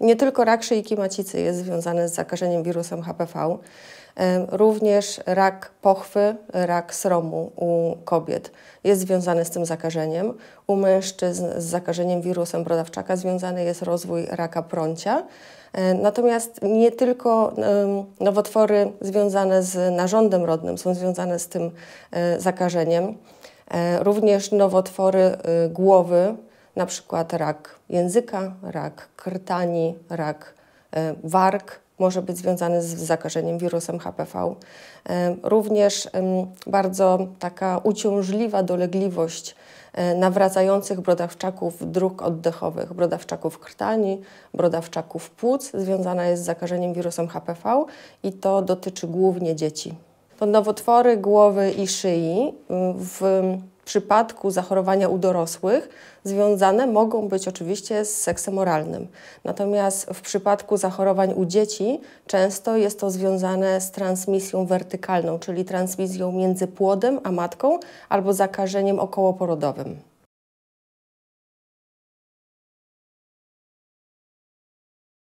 Nie tylko rak szyjki macicy jest związany z zakażeniem wirusem HPV, również rak pochwy, rak sromu u kobiet jest związany z tym zakażeniem. U mężczyzn z zakażeniem wirusem brodawczaka związany jest rozwój raka prącia. E, natomiast nie tylko nowotwory związane z narządem rodnym są związane z tym e, zakażeniem. E, również nowotwory y, głowy na przykład rak języka, rak krtani, rak e, warg może być związany z zakażeniem wirusem HPV. E, również bardzo taka uciążliwa dolegliwość e, nawracających brodawczaków dróg oddechowych, brodawczaków krtani, brodawczaków płuc związana jest z zakażeniem wirusem HPV i to dotyczy głównie dzieci to nowotwory głowy i szyi mm, w przypadku zachorowania u dorosłych związane mogą być oczywiście z seksem oralnym. Natomiast w przypadku zachorowań u dzieci często jest to związane z transmisją wertykalną, czyli transmisją między płodem a matką albo zakażeniem okołoporodowym.